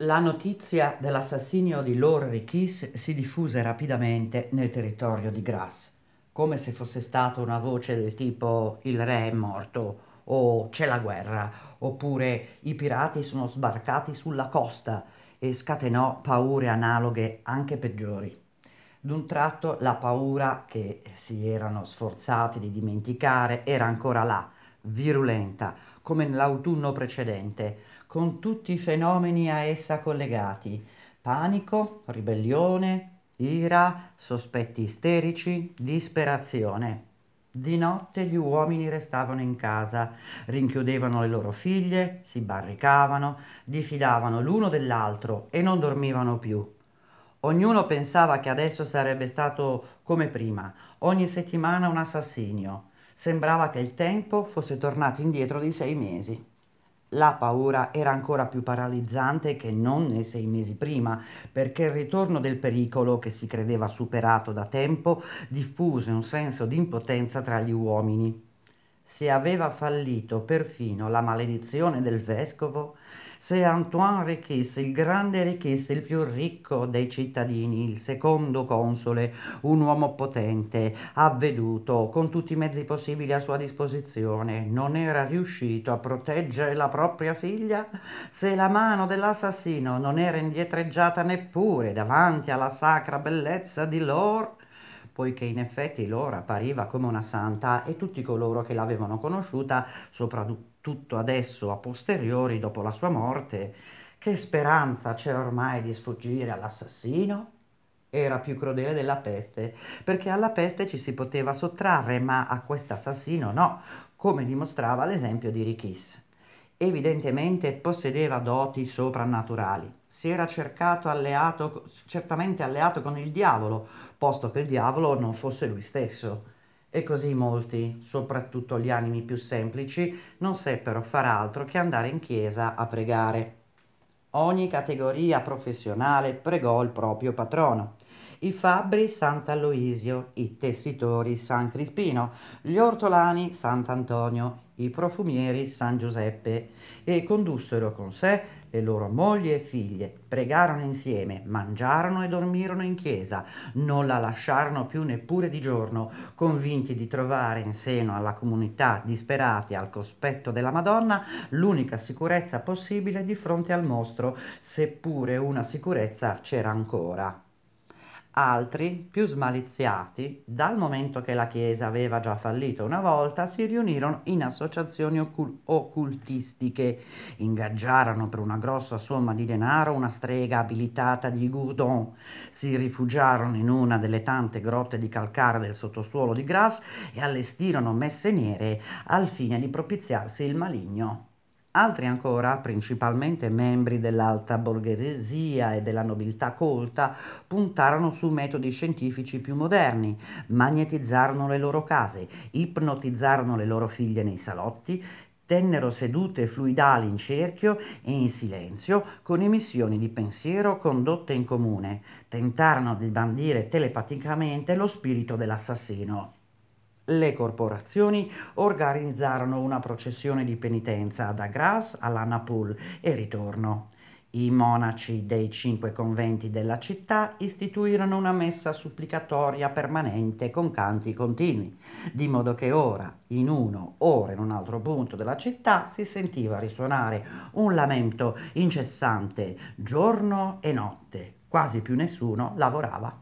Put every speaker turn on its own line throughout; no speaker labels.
La notizia dell'assassinio di Lord Kiss si diffuse rapidamente nel territorio di Grasse, come se fosse stata una voce del tipo il re è morto o c'è la guerra, oppure i pirati sono sbarcati sulla costa e scatenò paure analoghe anche peggiori. D'un tratto la paura che si erano sforzati di dimenticare era ancora là, virulenta, come nell'autunno precedente, con tutti i fenomeni a essa collegati, panico, ribellione, ira, sospetti isterici, disperazione. Di notte gli uomini restavano in casa, rinchiudevano le loro figlie, si barricavano, diffidavano l'uno dell'altro e non dormivano più. Ognuno pensava che adesso sarebbe stato come prima, ogni settimana un assassinio. Sembrava che il tempo fosse tornato indietro di sei mesi. La paura era ancora più paralizzante che non nei sei mesi prima, perché il ritorno del pericolo, che si credeva superato da tempo, diffuse un senso di impotenza tra gli uomini. Se aveva fallito perfino la maledizione del vescovo, se Antoine Rechesse, il grande Rechesse, il più ricco dei cittadini, il secondo console, un uomo potente, avveduto, con tutti i mezzi possibili a sua disposizione, non era riuscito a proteggere la propria figlia, se la mano dell'assassino non era indietreggiata neppure davanti alla sacra bellezza di Lore, poiché in effetti loro appariva come una santa e tutti coloro che l'avevano conosciuta, soprattutto adesso a posteriori, dopo la sua morte, che speranza c'era ormai di sfuggire all'assassino? Era più crudele della peste, perché alla peste ci si poteva sottrarre, ma a quest'assassino no, come dimostrava l'esempio di Richis. Evidentemente possedeva doti soprannaturali. Si era cercato alleato, certamente alleato con il diavolo, posto che il diavolo non fosse lui stesso. E così molti, soprattutto gli animi più semplici, non seppero far altro che andare in chiesa a pregare. Ogni categoria professionale pregò il proprio patrono i fabbri Sant'Aloisio, i tessitori San Crispino, gli ortolani Sant'Antonio, i profumieri San Giuseppe e condussero con sé le loro mogli e figlie, pregarono insieme, mangiarono e dormirono in chiesa, non la lasciarono più neppure di giorno, convinti di trovare in seno alla comunità disperati al cospetto della Madonna l'unica sicurezza possibile di fronte al mostro, seppure una sicurezza c'era ancora. Altri, più smaliziati, dal momento che la Chiesa aveva già fallito una volta, si riunirono in associazioni occul- occultistiche, ingaggiarono per una grossa somma di denaro una strega abilitata di Goudon, si rifugiarono in una delle tante grotte di calcare del sottosuolo di Grasse e allestirono messe nere al fine di propiziarsi il maligno altri ancora, principalmente membri dell'alta borghesia e della nobiltà colta, puntarono su metodi scientifici più moderni, magnetizzarono le loro case, ipnotizzarono le loro figlie nei salotti, tennero sedute fluidali in cerchio e in silenzio con emissioni di pensiero condotte in comune, tentarono di bandire telepaticamente lo spirito dell'assassino. Le corporazioni organizzarono una processione di penitenza da Graz all'Annapul e ritorno. I monaci dei cinque conventi della città istituirono una messa supplicatoria permanente con canti continui, di modo che ora, in uno, ora in un altro punto della città, si sentiva risuonare un lamento incessante giorno e notte. Quasi più nessuno lavorava.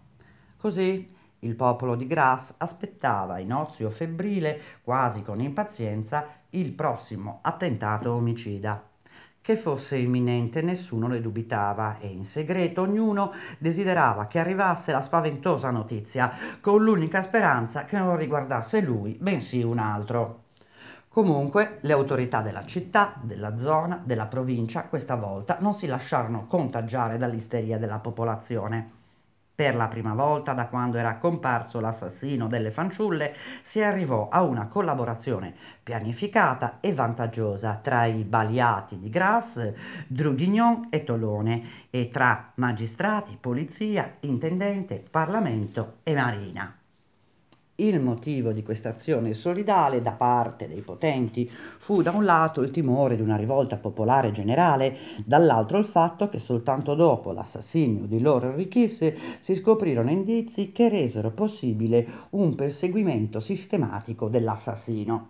Così il popolo di Gras aspettava in ozio febbrile, quasi con impazienza, il prossimo attentato omicida. Che fosse imminente nessuno ne dubitava e in segreto ognuno desiderava che arrivasse la spaventosa notizia, con l'unica speranza che non riguardasse lui, bensì un altro. Comunque le autorità della città, della zona, della provincia questa volta non si lasciarono contagiare dall'isteria della popolazione. Per la prima volta da quando era comparso l'assassino delle fanciulle si arrivò a una collaborazione pianificata e vantaggiosa tra i baliati di Grasse, Drudignon e Tolone e tra magistrati, polizia, intendente, Parlamento e Marina. Il motivo di questa azione solidale da parte dei potenti fu da un lato il timore di una rivolta popolare generale, dall'altro il fatto che soltanto dopo l'assassinio di loro enrichisse si scoprirono indizi che resero possibile un perseguimento sistematico dell'assassino.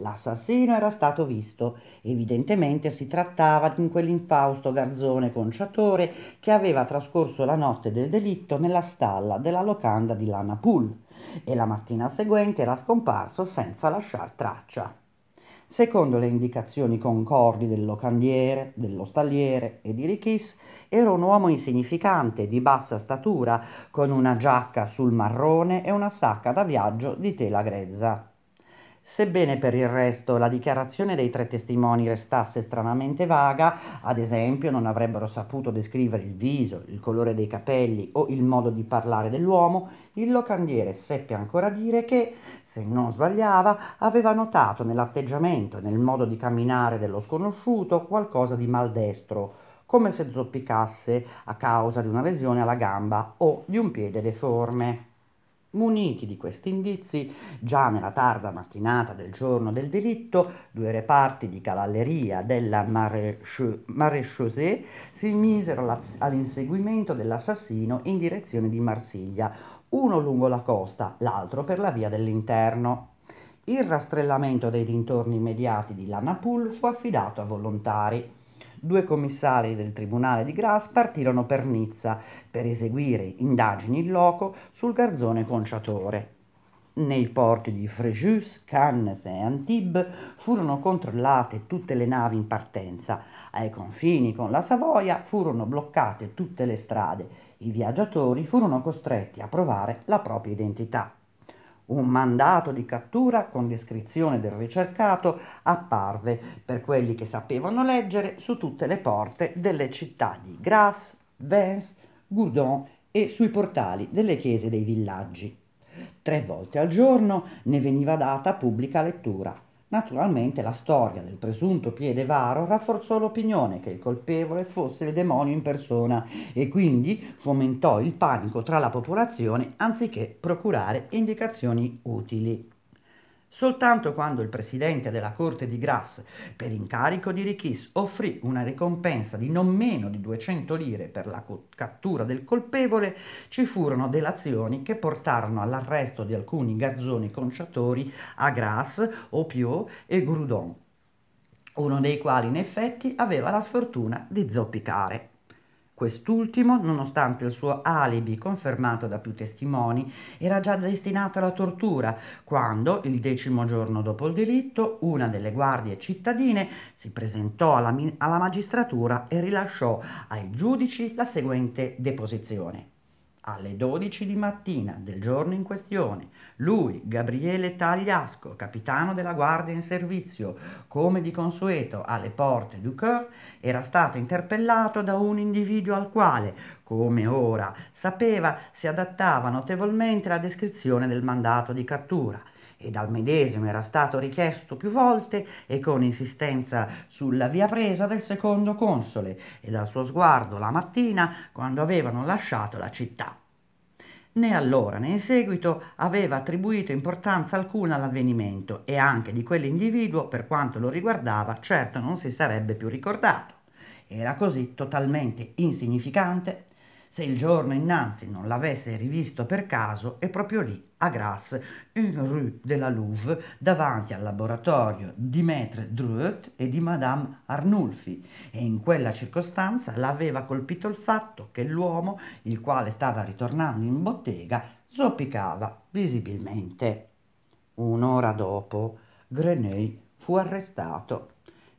L'assassino era stato visto. Evidentemente si trattava di quell'infausto garzone conciatore che aveva trascorso la notte del delitto nella stalla della locanda di Lana Pool e la mattina seguente era scomparso senza lasciar traccia. Secondo le indicazioni concordi del locandiere, dello stalliere e di Richis, era un uomo insignificante, di bassa statura, con una giacca sul marrone e una sacca da viaggio di tela grezza. Sebbene per il resto la dichiarazione dei tre testimoni restasse stranamente vaga, ad esempio non avrebbero saputo descrivere il viso, il colore dei capelli o il modo di parlare dell'uomo, il locandiere seppe ancora dire che, se non sbagliava, aveva notato nell'atteggiamento e nel modo di camminare dello sconosciuto qualcosa di maldestro, come se zoppicasse a causa di una lesione alla gamba o di un piede deforme. Muniti di questi indizi, già nella tarda mattinata del giorno del delitto, due reparti di cavalleria della maréchaussée si misero all'inseguimento dell'assassino in direzione di Marsiglia, uno lungo la costa, l'altro per la via dell'interno. Il rastrellamento dei dintorni immediati di Lanapul fu affidato a volontari due commissari del Tribunale di Graz partirono per Nizza per eseguire indagini in loco sul garzone conciatore. Nei porti di Fréjus, Cannes e Antibes furono controllate tutte le navi in partenza. Ai confini con la Savoia furono bloccate tutte le strade. I viaggiatori furono costretti a provare la propria identità. Un mandato di cattura con descrizione del ricercato apparve, per quelli che sapevano leggere, su tutte le porte delle città di Grasse, Vence, Gourdon e sui portali delle chiese dei villaggi. Tre volte al giorno ne veniva data pubblica lettura Naturalmente la storia del presunto piede varo rafforzò l'opinione che il colpevole fosse il demonio in persona e quindi fomentò il panico tra la popolazione anziché procurare indicazioni utili. Soltanto quando il presidente della corte di Grasse, per incarico di Richis, offrì una ricompensa di non meno di 200 lire per la cattura del colpevole, ci furono delazioni che portarono all'arresto di alcuni garzoni conciatori a Grasse, Opiot e Grudon, uno dei quali in effetti aveva la sfortuna di zoppicare. Quest'ultimo, nonostante il suo alibi confermato da più testimoni, era già destinato alla tortura quando, il decimo giorno dopo il delitto, una delle guardie cittadine si presentò alla, alla magistratura e rilasciò ai giudici la seguente deposizione alle 12 di mattina del giorno in questione, lui, Gabriele Tagliasco, capitano della guardia in servizio, come di consueto alle porte du Coeur, era stato interpellato da un individuo al quale, come ora sapeva, si adattava notevolmente la descrizione del mandato di cattura e dal medesimo era stato richiesto più volte e con insistenza sulla via presa del secondo console e dal suo sguardo la mattina quando avevano lasciato la città né allora né in seguito aveva attribuito importanza alcuna all'avvenimento e anche di quell'individuo, per quanto lo riguardava, certo non si sarebbe più ricordato. Era così totalmente insignificante se il giorno innanzi non l'avesse rivisto per caso e proprio lì a Grasse, in rue de la Louvre, davanti al laboratorio di Maître Dreux e di Madame Arnulfi, e in quella circostanza l'aveva colpito il fatto che l'uomo, il quale stava ritornando in bottega, zoppicava visibilmente. Un'ora dopo, Greney fu arrestato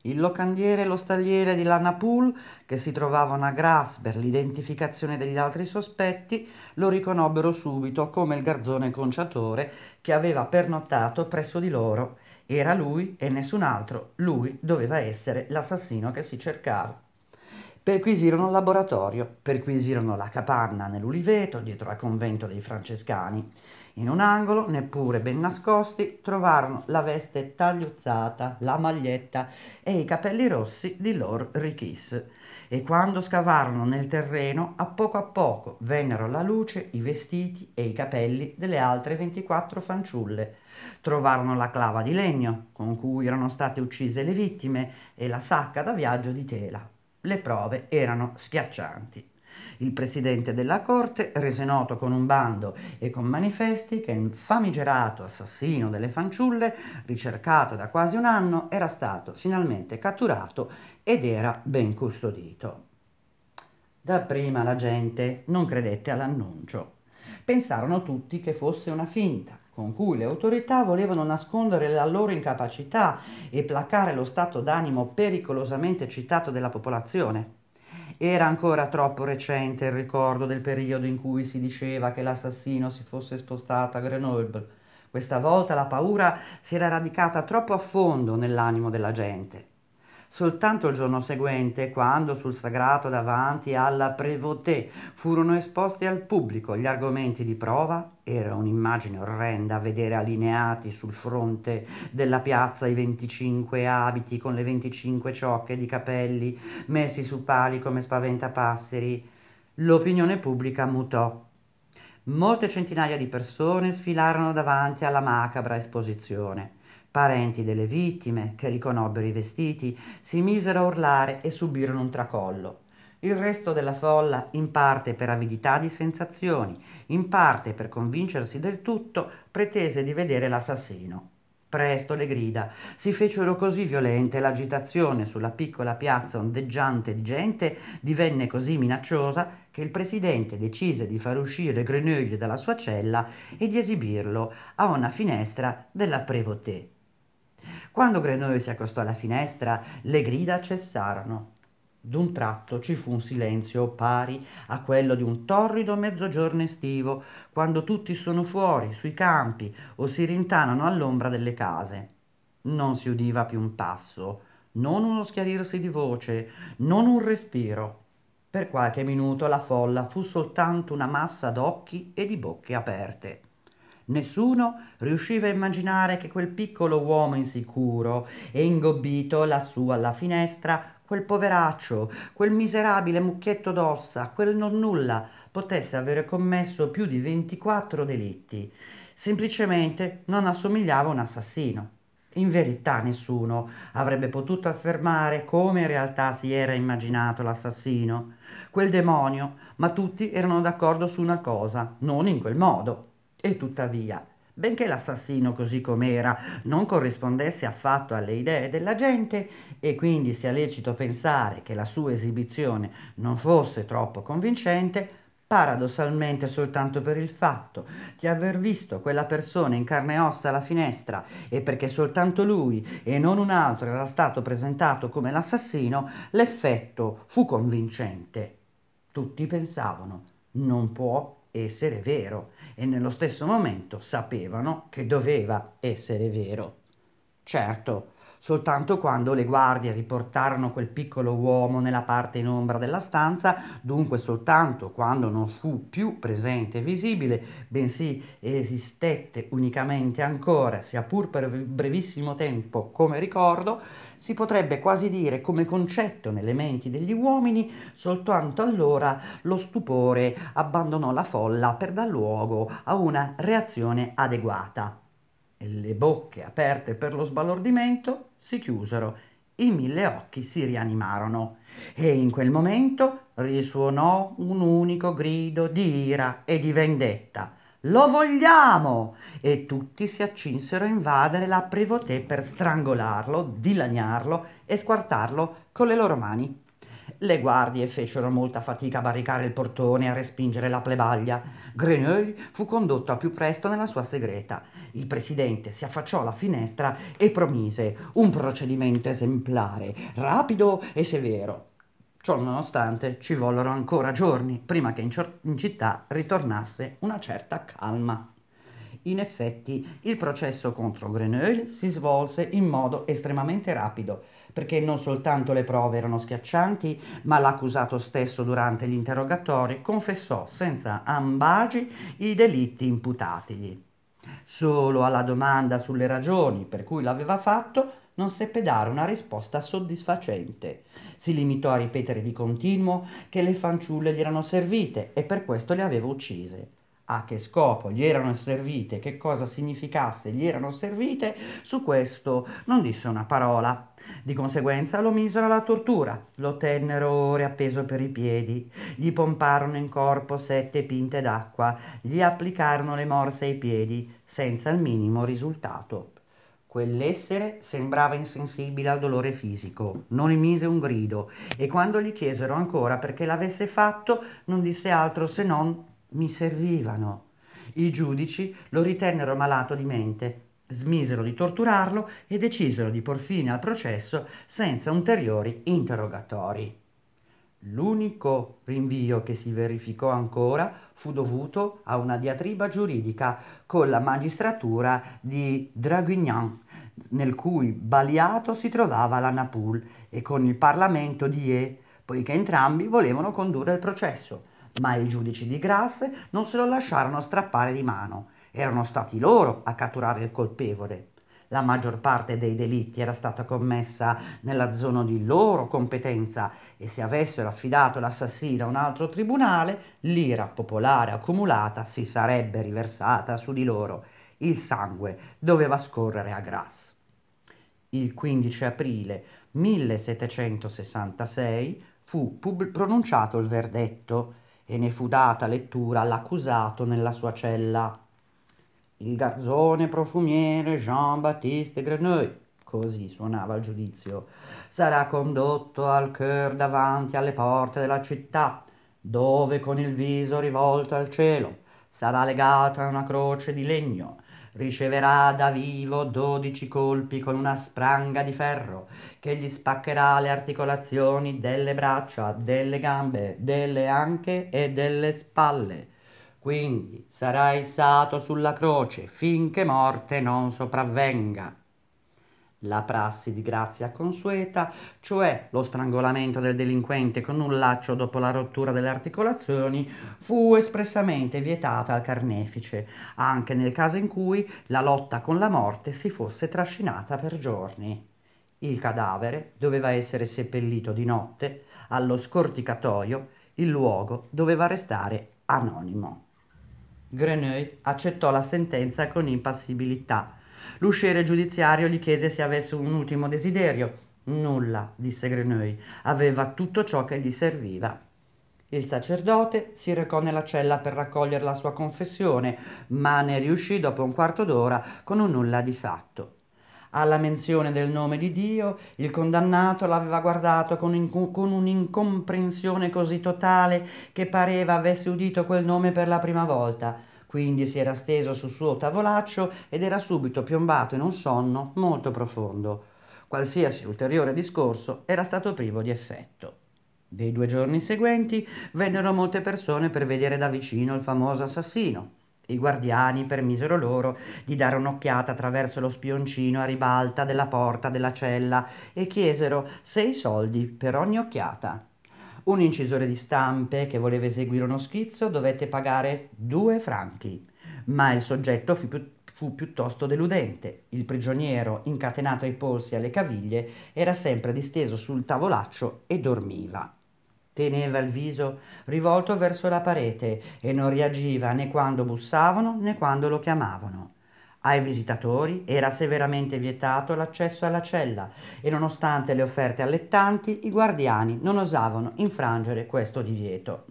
il locandiere e lo stagliere di Lanapool, che si trovavano a Grasse per l'identificazione degli altri sospetti, lo riconobbero subito come il garzone conciatore che aveva pernottato presso di loro. Era lui e nessun altro, lui doveva essere l'assassino che si cercava. Perquisirono il laboratorio, perquisirono la capanna nell'uliveto dietro al convento dei francescani in un angolo, neppure ben nascosti, trovarono la veste tagliuzzata, la maglietta e i capelli rossi di Lord Richis. E quando scavarono nel terreno, a poco a poco vennero alla luce i vestiti e i capelli delle altre 24 fanciulle. Trovarono la clava di legno con cui erano state uccise le vittime e la sacca da viaggio di tela. Le prove erano schiaccianti. Il presidente della Corte rese noto con un bando e con manifesti che il famigerato assassino delle fanciulle, ricercato da quasi un anno, era stato finalmente catturato ed era ben custodito. Dapprima la gente non credette all'annuncio. Pensarono tutti che fosse una finta con cui le autorità volevano nascondere la loro incapacità e placare lo stato d'animo pericolosamente eccitato della popolazione. Era ancora troppo recente il ricordo del periodo in cui si diceva che l'assassino si fosse spostato a Grenoble. Questa volta la paura si era radicata troppo a fondo nell'animo della gente. Soltanto il giorno seguente, quando sul sagrato davanti alla Prévoté furono esposti al pubblico gli argomenti di prova, era un'immagine orrenda vedere allineati sul fronte della piazza i 25 abiti con le 25 ciocche di capelli messi su pali come spaventapasseri. L'opinione pubblica mutò. Molte centinaia di persone sfilarono davanti alla macabra esposizione. Parenti delle vittime, che riconobbero i vestiti, si misero a urlare e subirono un tracollo. Il resto della folla, in parte per avidità di sensazioni, in parte per convincersi del tutto, pretese di vedere l'assassino. Presto le grida si fecero così violente, l'agitazione sulla piccola piazza ondeggiante di gente divenne così minacciosa che il presidente decise di far uscire Grenouille dalla sua cella e di esibirlo a una finestra della Prévoté. Quando Grenouille si accostò alla finestra, le grida cessarono. D'un tratto ci fu un silenzio pari a quello di un torrido mezzogiorno estivo, quando tutti sono fuori, sui campi o si rintanano all'ombra delle case. Non si udiva più un passo, non uno schiarirsi di voce, non un respiro. Per qualche minuto la folla fu soltanto una massa d'occhi e di bocche aperte. Nessuno riusciva a immaginare che quel piccolo uomo insicuro e ingobbito lassù alla finestra, quel poveraccio, quel miserabile mucchietto d'ossa, quel nonnulla, potesse avere commesso più di 24 delitti. Semplicemente non assomigliava a un assassino. In verità nessuno avrebbe potuto affermare come in realtà si era immaginato l'assassino, quel demonio, ma tutti erano d'accordo su una cosa, non in quel modo. E tuttavia, benché l'assassino così com'era non corrispondesse affatto alle idee della gente e quindi sia lecito pensare che la sua esibizione non fosse troppo convincente, paradossalmente soltanto per il fatto di aver visto quella persona in carne e ossa alla finestra e perché soltanto lui e non un altro era stato presentato come l'assassino, l'effetto fu convincente. Tutti pensavano, non può essere vero e nello stesso momento sapevano che doveva essere vero. Certo, Soltanto quando le guardie riportarono quel piccolo uomo nella parte in ombra della stanza, dunque soltanto quando non fu più presente e visibile, bensì esistette unicamente ancora, sia pur per brevissimo tempo come ricordo, si potrebbe quasi dire come concetto nelle menti degli uomini, soltanto allora lo stupore abbandonò la folla per dar luogo a una reazione adeguata le bocche aperte per lo sbalordimento si chiusero, i mille occhi si rianimarono e in quel momento risuonò un unico grido di ira e di vendetta. Lo vogliamo! E tutti si accinsero a invadere la Prévoté per strangolarlo, dilaniarlo e squartarlo con le loro mani. Le guardie fecero molta fatica a barricare il portone e a respingere la plebaglia. Greneuil fu condotto al più presto nella sua segreta. Il presidente si affacciò alla finestra e promise un procedimento esemplare, rapido e severo. Ciononostante ci vollero ancora giorni prima che in, in città ritornasse una certa calma. In effetti, il processo contro Greneuil si svolse in modo estremamente rapido perché non soltanto le prove erano schiaccianti, ma l'accusato stesso durante gli interrogatori confessò senza ambagi i delitti imputatigli. Solo alla domanda sulle ragioni per cui l'aveva fatto non seppe dare una risposta soddisfacente. Si limitò a ripetere di continuo che le fanciulle gli erano servite e per questo le aveva uccise a che scopo gli erano servite, che cosa significasse gli erano servite, su questo non disse una parola. Di conseguenza lo misero alla tortura, lo tennero ore appeso per i piedi, gli pomparono in corpo sette pinte d'acqua, gli applicarono le morse ai piedi, senza il minimo risultato. Quell'essere sembrava insensibile al dolore fisico, non emise un grido e quando gli chiesero ancora perché l'avesse fatto non disse altro se non mi servivano. I giudici lo ritennero malato di mente, smisero di torturarlo e decisero di por fine al processo senza ulteriori interrogatori. L'unico rinvio che si verificò ancora fu dovuto a una diatriba giuridica con la magistratura di Draguignan, nel cui baliato si trovava la Napul, e con il Parlamento di E, poiché entrambi volevano condurre il processo, ma i giudici di Grasse non se lo lasciarono strappare di mano. Erano stati loro a catturare il colpevole. La maggior parte dei delitti era stata commessa nella zona di loro competenza e se avessero affidato l'assassino a un altro tribunale, l'ira popolare accumulata si sarebbe riversata su di loro. Il sangue doveva scorrere a Grasse. Il 15 aprile 1766 fu pronunciato il verdetto e ne fu data lettura all'accusato nella sua cella. Il garzone profumiere Jean-Baptiste Grenouille, così suonava il giudizio, sarà condotto al cœur davanti alle porte della città, dove con il viso rivolto al cielo sarà legata una croce di legno riceverà da vivo dodici colpi con una spranga di ferro che gli spaccherà le articolazioni delle braccia, delle gambe, delle anche e delle spalle. Quindi sarà issato sulla croce finché morte non sopravvenga la prassi di grazia consueta, cioè lo strangolamento del delinquente con un laccio dopo la rottura delle articolazioni, fu espressamente vietata al carnefice, anche nel caso in cui la lotta con la morte si fosse trascinata per giorni. Il cadavere doveva essere seppellito di notte allo scorticatoio, il luogo doveva restare anonimo. Greneuil accettò la sentenza con impassibilità L'usciere giudiziario gli chiese se avesse un ultimo desiderio. Nulla, disse Greneuil, aveva tutto ciò che gli serviva. Il sacerdote si recò nella cella per raccogliere la sua confessione, ma ne riuscì dopo un quarto d'ora con un nulla di fatto. Alla menzione del nome di Dio, il condannato l'aveva guardato con, inc- con un'incomprensione così totale che pareva avesse udito quel nome per la prima volta. Quindi si era steso sul suo tavolaccio ed era subito piombato in un sonno molto profondo. Qualsiasi ulteriore discorso era stato privo di effetto. Dei due giorni seguenti vennero molte persone per vedere da vicino il famoso assassino. I guardiani permisero loro di dare un'occhiata attraverso lo spioncino a ribalta della porta della cella e chiesero sei soldi per ogni occhiata. Un incisore di stampe che voleva eseguire uno schizzo dovette pagare due franchi, ma il soggetto fu, pi- fu piuttosto deludente. Il prigioniero, incatenato ai polsi e alle caviglie, era sempre disteso sul tavolaccio e dormiva. Teneva il viso rivolto verso la parete e non reagiva né quando bussavano né quando lo chiamavano. Ai visitatori era severamente vietato l'accesso alla cella e nonostante le offerte allettanti i guardiani non osavano infrangere questo divieto.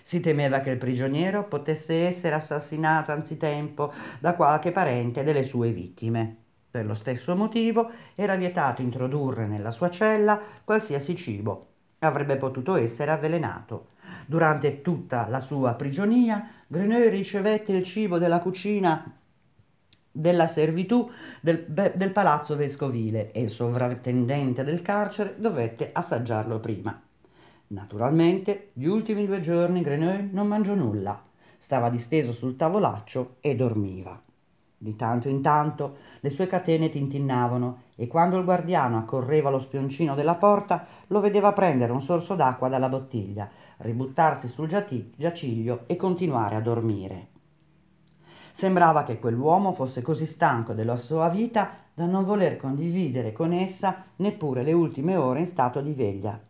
Si temeva che il prigioniero potesse essere assassinato anzitempo da qualche parente delle sue vittime. Per lo stesso motivo era vietato introdurre nella sua cella qualsiasi cibo. Avrebbe potuto essere avvelenato. Durante tutta la sua prigionia, Grenouille ricevette il cibo della cucina della servitù del, del palazzo vescovile e il sovrintendente del carcere dovette assaggiarlo prima. Naturalmente, gli ultimi due giorni Grenouille non mangiò nulla, stava disteso sul tavolaccio e dormiva. Di tanto in tanto le sue catene tintinnavano e quando il guardiano accorreva lo spioncino della porta lo vedeva prendere un sorso d'acqua dalla bottiglia, ributtarsi sul giaciglio e continuare a dormire. Sembrava che quell'uomo fosse così stanco della sua vita da non voler condividere con essa neppure le ultime ore in stato di veglia.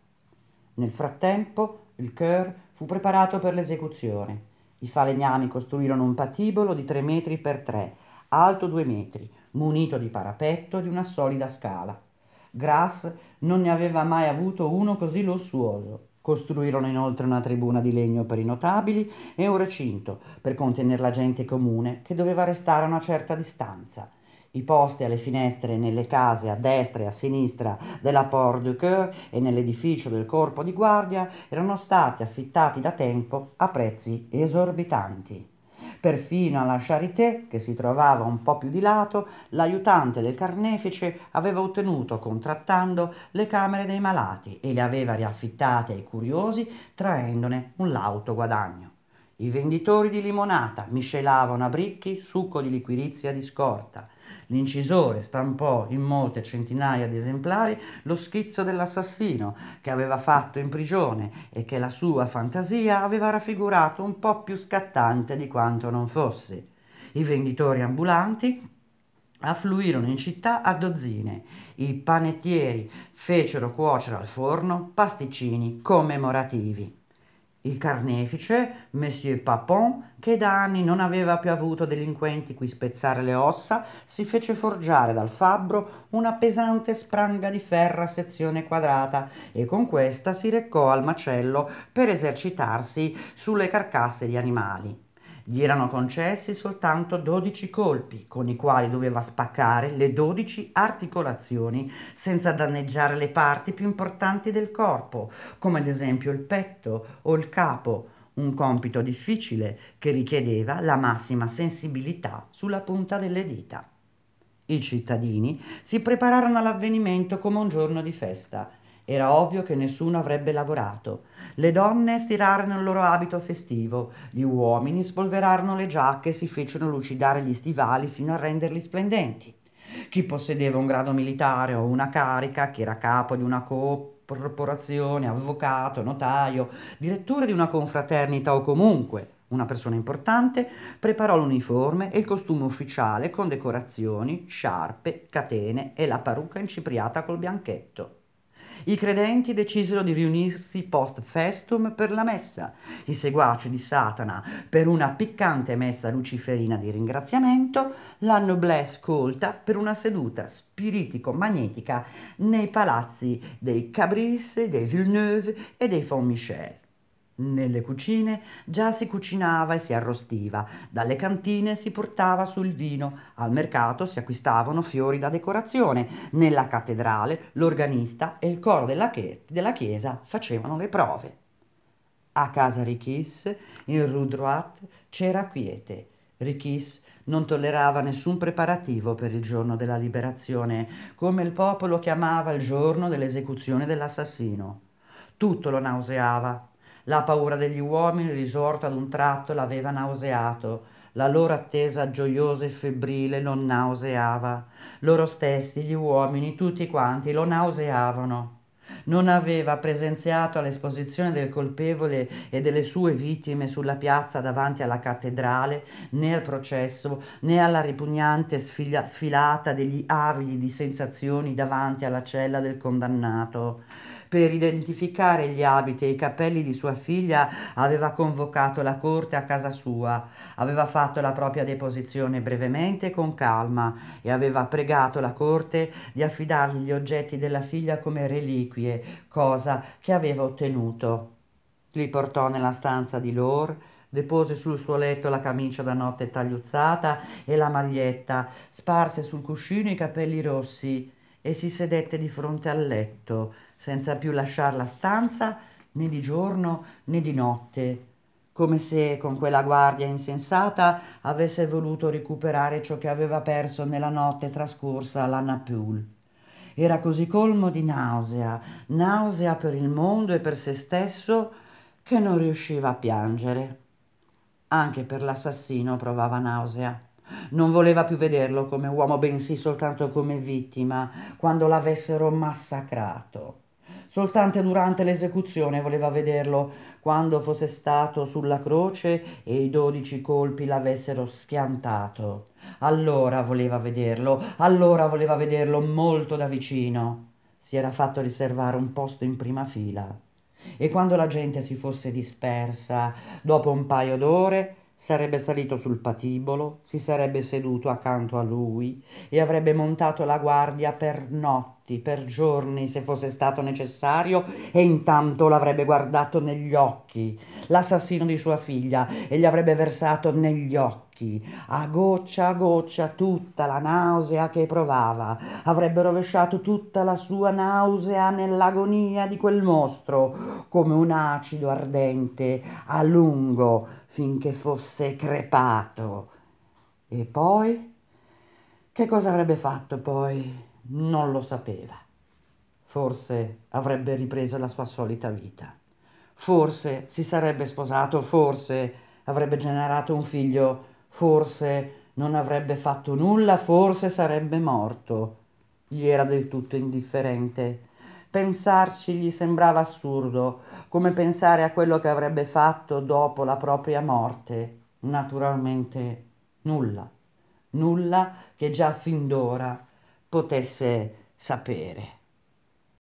Nel frattempo il Coeur fu preparato per l'esecuzione. I falegnami costruirono un patibolo di tre metri per tre, alto due metri, munito di parapetto e di una solida scala. Grass non ne aveva mai avuto uno così lussuoso. Costruirono inoltre una tribuna di legno per i notabili e un recinto per contenere la gente comune che doveva restare a una certa distanza. I posti alle finestre nelle case a destra e a sinistra della Port du Coeur e nell'edificio del corpo di guardia erano stati affittati da tempo a prezzi esorbitanti. Perfino alla Charité, che si trovava un po' più di lato, l'aiutante del carnefice aveva ottenuto, contrattando, le camere dei malati e le aveva riaffittate ai curiosi, traendone un lauto guadagno. I venditori di limonata miscelavano a bricchi succo di liquirizia di scorta – L'incisore stampò in molte centinaia di esemplari lo schizzo dell'assassino che aveva fatto in prigione e che la sua fantasia aveva raffigurato un po' più scattante di quanto non fosse. I venditori ambulanti affluirono in città a dozzine. I panettieri fecero cuocere al forno pasticcini commemorativi il carnefice, Monsieur Papon, che da anni non aveva più avuto delinquenti cui spezzare le ossa, si fece forgiare dal fabbro una pesante spranga di ferro a sezione quadrata e con questa si recò al macello per esercitarsi sulle carcasse di animali. Gli erano concessi soltanto 12 colpi, con i quali doveva spaccare le 12 articolazioni, senza danneggiare le parti più importanti del corpo, come ad esempio il petto o il capo, un compito difficile che richiedeva la massima sensibilità sulla punta delle dita. I cittadini si prepararono all'avvenimento come un giorno di festa era ovvio che nessuno avrebbe lavorato. Le donne stirarono il loro abito festivo, gli uomini spolverarono le giacche e si fecero lucidare gli stivali fino a renderli splendenti. Chi possedeva un grado militare o una carica, chi era capo di una corporazione, avvocato, notaio, direttore di una confraternita o comunque una persona importante, preparò l'uniforme e il costume ufficiale con decorazioni, sciarpe, catene e la parrucca incipriata col bianchetto. I credenti decisero di riunirsi post festum per la messa, i seguaci di Satana per una piccante messa luciferina di ringraziamento, la noblesse colta per una seduta spiritico-magnetica nei palazzi dei Cabris, dei Villeneuve e dei Font Michel. Nelle cucine già si cucinava e si arrostiva, dalle cantine si portava sul vino, al mercato si acquistavano fiori da decorazione, nella cattedrale l'organista e il coro della, che- della chiesa facevano le prove. A casa Richis, in Rue Droite, c'era quiete. Richis non tollerava nessun preparativo per il giorno della liberazione, come il popolo chiamava il giorno dell'esecuzione dell'assassino. Tutto lo nauseava, la paura degli uomini, risorta ad un tratto, l'aveva nauseato. La loro attesa gioiosa e febbrile non nauseava. Loro stessi, gli uomini, tutti quanti, lo nauseavano. Non aveva presenziato all'esposizione del colpevole e delle sue vittime sulla piazza davanti alla cattedrale, né al processo, né alla ripugnante sfila- sfilata degli avidi di sensazioni davanti alla cella del condannato. Per identificare gli abiti e i capelli di sua figlia aveva convocato la corte a casa sua, aveva fatto la propria deposizione brevemente e con calma e aveva pregato la corte di affidargli gli oggetti della figlia come reliquie, cosa che aveva ottenuto. Li portò nella stanza di Lor, depose sul suo letto la camicia da notte tagliuzzata e la maglietta, sparse sul cuscino i capelli rossi, e si sedette di fronte al letto, senza più lasciar la stanza né di giorno né di notte, come se con quella guardia insensata avesse voluto recuperare ciò che aveva perso nella notte trascorsa alla Napule. Era così colmo di nausea, nausea per il mondo e per se stesso, che non riusciva a piangere. Anche per l'assassino provava nausea. Non voleva più vederlo come uomo, bensì soltanto come vittima, quando l'avessero massacrato. Soltanto durante l'esecuzione voleva vederlo, quando fosse stato sulla croce e i dodici colpi l'avessero schiantato. Allora voleva vederlo, allora voleva vederlo molto da vicino. Si era fatto riservare un posto in prima fila. E quando la gente si fosse dispersa, dopo un paio d'ore, Sarebbe salito sul patibolo, si sarebbe seduto accanto a lui e avrebbe montato la guardia per notti, per giorni se fosse stato necessario e intanto l'avrebbe guardato negli occhi, l'assassino di sua figlia, e gli avrebbe versato negli occhi occhi, a goccia a goccia tutta la nausea che provava. Avrebbe rovesciato tutta la sua nausea nell'agonia di quel mostro, come un acido ardente, a lungo, finché fosse crepato. E poi? Che cosa avrebbe fatto poi? Non lo sapeva. Forse avrebbe ripreso la sua solita vita. Forse si sarebbe sposato, forse avrebbe generato un figlio Forse non avrebbe fatto nulla, forse sarebbe morto. Gli era del tutto indifferente. Pensarci gli sembrava assurdo, come pensare a quello che avrebbe fatto dopo la propria morte. Naturalmente nulla, nulla che già fin d'ora potesse sapere.